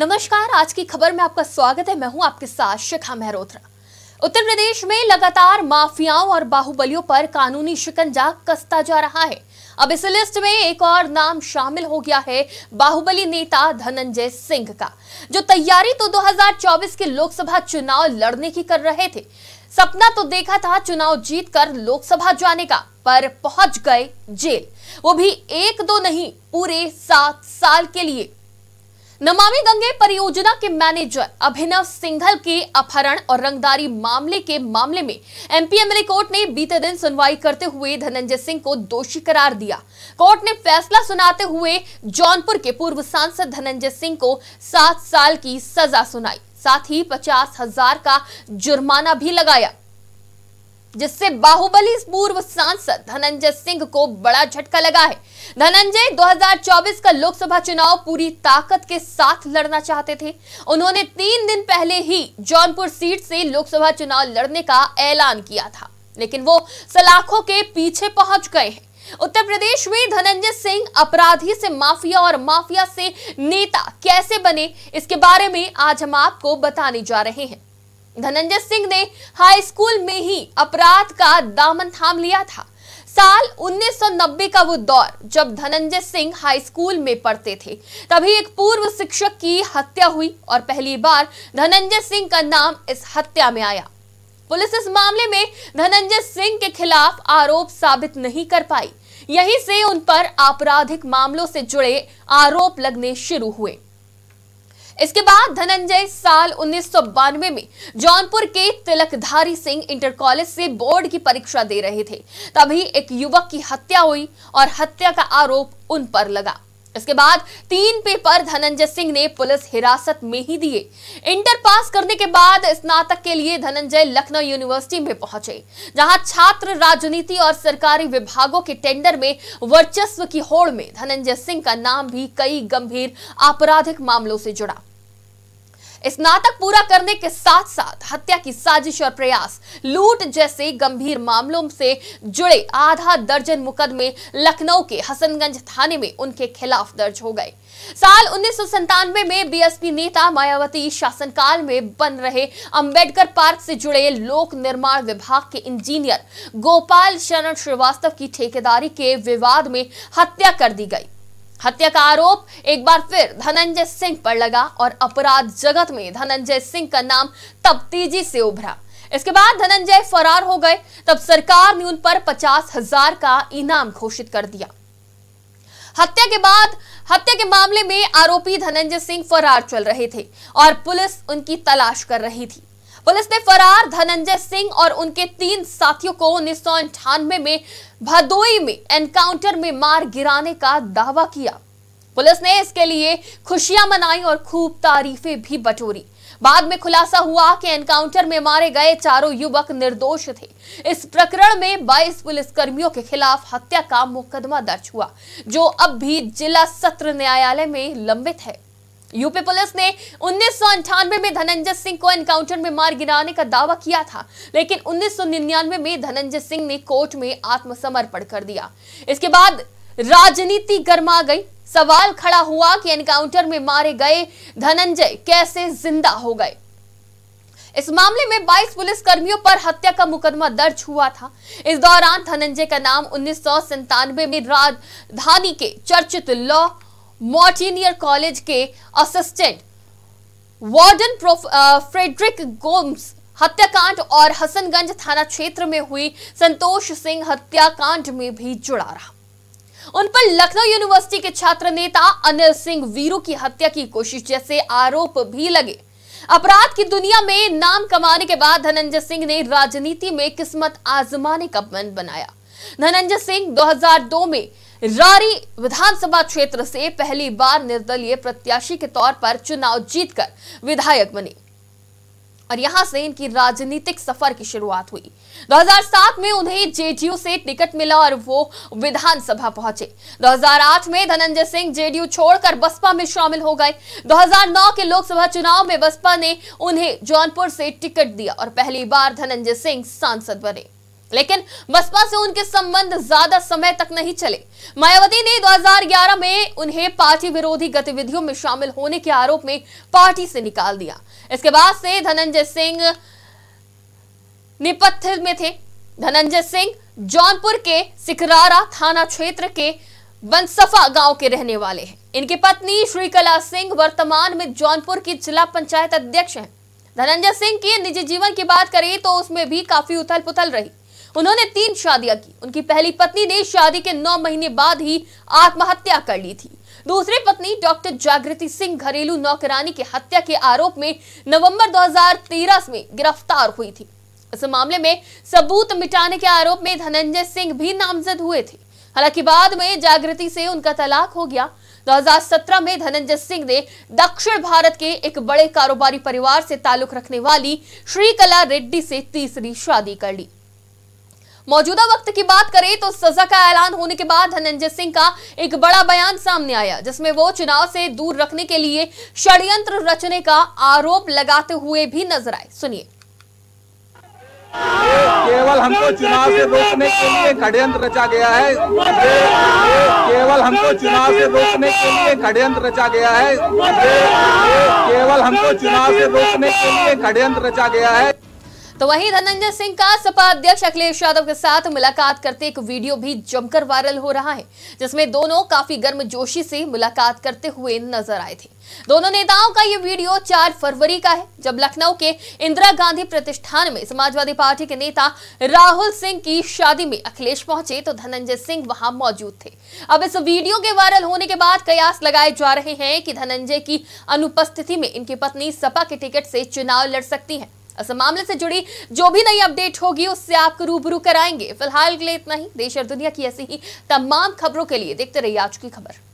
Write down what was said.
नमस्कार आज की खबर में आपका स्वागत है मैं हूं आपके साथ शिखा मेहरोत्रा उत्तर प्रदेश में लगातार माफियाओं और बाहुबलियों पर कानूनी शिकंजा कसता जा रहा है अब इस लिस्ट में एक और नाम शामिल हो गया है बाहुबली नेता धनंजय सिंह का जो तैयारी तो 2024 के लोकसभा चुनाव लड़ने की कर रहे थे सपना तो देखा था चुनाव कर लोकसभा जाने का पर पहुंच गए जेल वो भी एक दो नहीं पूरे सात साल के लिए नमामि गंगे परियोजना के मैनेजर अभिनव सिंघल के अपहरण और रंगदारी मामले के मामले में एमपीएमएलए कोर्ट ने बीते दिन सुनवाई करते हुए धनंजय सिंह को दोषी करार दिया कोर्ट ने फैसला सुनाते हुए जौनपुर के पूर्व सांसद धनंजय सिंह को सात साल की सजा सुनाई साथ ही पचास हजार का जुर्माना भी लगाया जिससे बाहुबली पूर्व सांसद धनंजय सिंह को बड़ा झटका लगा है धनंजय 2024 का लोकसभा चुनाव पूरी ताकत के साथ लड़ना चाहते थे उन्होंने तीन दिन पहले ही जौनपुर सीट से लोकसभा चुनाव लड़ने का ऐलान किया था लेकिन वो सलाखों के पीछे पहुंच गए हैं उत्तर प्रदेश में धनंजय सिंह अपराधी से माफिया और माफिया से नेता कैसे बने इसके बारे में आज हम आपको बताने जा रहे हैं धनंजय सिंह ने हाई स्कूल में ही अपराध का दामन थाम लिया था साल 1990 का वो दौर जब धनंजय सिंह हाई स्कूल में पढ़ते थे तभी एक पूर्व शिक्षक की हत्या हुई और पहली बार धनंजय सिंह का नाम इस हत्या में आया पुलिस इस मामले में धनंजय सिंह के खिलाफ आरोप साबित नहीं कर पाई यहीं से उन पर आपराधिक मामलों से जुड़े आरोप लगने शुरू हुए इसके बाद धनंजय साल उन्नीस में जौनपुर के तिलकधारी सिंह इंटर कॉलेज से बोर्ड की परीक्षा दे रहे थे तभी एक युवक की हत्या हुई और हत्या का आरोप उन पर लगा इसके बाद तीन पेपर धनंजय सिंह ने पुलिस हिरासत में ही दिए इंटर पास करने के बाद स्नातक के लिए धनंजय लखनऊ यूनिवर्सिटी में पहुंचे जहां छात्र राजनीति और सरकारी विभागों के टेंडर में वर्चस्व की होड़ में धनंजय सिंह का नाम भी कई गंभीर आपराधिक मामलों से जुड़ा स्नातक पूरा करने के साथ साथ हत्या की साजिश और प्रयास लूट जैसे गंभीर मामलों से जुड़े आधा दर्जन मुकदमे लखनऊ के हसनगंज थाने में उनके खिलाफ दर्ज हो गए साल उन्नीस में बीएसपी नेता मायावती शासनकाल में बन रहे अंबेडकर पार्क से जुड़े लोक निर्माण विभाग के इंजीनियर गोपाल शरण श्रीवास्तव की ठेकेदारी के विवाद में हत्या कर दी गई हत्या का आरोप एक बार फिर धनंजय सिंह पर लगा और अपराध जगत में धनंजय सिंह का नाम तब तेजी से उभरा इसके बाद धनंजय फरार हो गए तब सरकार ने उन पर पचास हजार का इनाम घोषित कर दिया हत्या के बाद हत्या के मामले में आरोपी धनंजय सिंह फरार चल रहे थे और पुलिस उनकी तलाश कर रही थी पुलिस ने फरार धनंजय सिंह और उनके तीन साथियों को उन्नीस में भदोई में एनकाउंटर में मार गिराने का दावा किया पुलिस ने इसके लिए खुशियां मनाई और खूब तारीफें भी बटोरी बाद में खुलासा हुआ कि एनकाउंटर में मारे गए चारों युवक निर्दोष थे इस प्रकरण में 22 पुलिसकर्मियों के खिलाफ हत्या का मुकदमा दर्ज हुआ जो अब भी जिला सत्र न्यायालय में लंबित है यूपी पुलिस ने उन्नीस में धनंजय सिंह को एनकाउंटर में मार गिराने का दावा किया था लेकिन 1999 में धनंजय सिंह ने कोर्ट में आत्मसमर्पण कर दिया इसके बाद राजनीति गर्मा गई सवाल खड़ा हुआ कि एनकाउंटर में मारे गए धनंजय कैसे जिंदा हो गए इस मामले में 22 पुलिस कर्मियों पर हत्या का मुकदमा दर्ज हुआ था इस दौरान धनंजय का नाम उन्नीस में राजधानी के चर्चित लॉ मॉर्टिनियर कॉलेज के असिस्टेंट वार्डन फ्रेडरिक गोम्स हत्याकांड और हसनगंज थाना क्षेत्र में हुई संतोष सिंह हत्याकांड में भी जुड़ा रहा उन पर लखनऊ यूनिवर्सिटी के छात्र नेता अनिल सिंह वीरू की हत्या की कोशिश जैसे आरोप भी लगे अपराध की दुनिया में नाम कमाने के बाद धनंजय सिंह ने राजनीति में किस्मत आजमाने का मन बनाया धनंजय सिंह 2002 में रारी विधानसभा क्षेत्र से पहली बार निर्दलीय प्रत्याशी के तौर पर चुनाव जीतकर विधायक बने और यहां से इनकी राजनीतिक सफर की शुरुआत हुई 2007 में उन्हें जेडीयू से टिकट मिला और वो विधानसभा पहुंचे 2008 में धनंजय सिंह जेडीयू छोड़कर बसपा में शामिल हो गए 2009 के लोकसभा चुनाव में बसपा ने उन्हें जौनपुर से टिकट दिया और पहली बार धनंजय सिंह सांसद बने लेकिन बसपा से उनके संबंध ज्यादा समय तक नहीं चले मायावती ने 2011 में उन्हें पार्टी विरोधी गतिविधियों में शामिल होने के आरोप में पार्टी से निकाल दिया इसके बाद से धनंजय सिंह निपथ्य में थे धनंजय सिंह जौनपुर के सिकरारा थाना क्षेत्र के बनसफा गांव के रहने वाले हैं इनकी पत्नी श्रीकला सिंह वर्तमान में जौनपुर की जिला पंचायत अध्यक्ष हैं धनंजय सिंह के निजी जीवन की बात करें तो उसमें भी काफी उथल पुथल रही उन्होंने तीन शादियां की उनकी पहली पत्नी ने शादी के नौ महीने बाद ही आत्महत्या कर ली थी दूसरी पत्नी डॉक्टर जागृति सिंह घरेलू नौकरानी की हत्या के आरोप में नवंबर 2013 में गिरफ्तार हुई थी इस मामले में सबूत मिटाने के आरोप में धनंजय सिंह भी नामजद हुए थे हालांकि बाद में जागृति से उनका तलाक हो गया 2017 में धनंजय सिंह ने दक्षिण भारत के एक बड़े कारोबारी परिवार से ताल्लुक रखने वाली श्रीकला रेड्डी से तीसरी शादी कर ली मौजूदा वक्त की बात करें तो सजा का ऐलान होने के बाद धनंजय सिंह का एक बड़ा बयान सामने आया जिसमें वो चुनाव से दूर रखने के लिए षड्यंत्र रचने का आरोप लगाते हुए भी नजर आए सुनिए केवल हमको चुनाव से रोकने के लिए षड्यंत्र रचा गया है केवल हमको चुनाव से रोकने के लिए षड्यंत्र रचा गया है केवल हमको चुनाव से रोकने के लिए षड्यंत्र रचा गया है तो वहीं धनंजय सिंह का सपा अध्यक्ष अखिलेश यादव के साथ मुलाकात करते एक वीडियो भी जमकर वायरल हो रहा है जिसमें दोनों काफी गर्म जोशी से मुलाकात करते हुए नजर आए थे दोनों नेताओं का ये वीडियो 4 फरवरी का है जब लखनऊ के इंदिरा गांधी प्रतिष्ठान में समाजवादी पार्टी के नेता राहुल सिंह की शादी में अखिलेश पहुंचे तो धनंजय सिंह वहां मौजूद थे अब इस वीडियो के वायरल होने के बाद कयास लगाए जा रहे हैं कि धनंजय की अनुपस्थिति में इनकी पत्नी सपा के टिकट से चुनाव लड़ सकती है असम मामले से जुड़ी जो भी नई अपडेट होगी उससे आपको रूबरू कराएंगे फिलहाल के लिए इतना ही देश और दुनिया की ऐसी ही तमाम खबरों के लिए देखते रहिए आज की खबर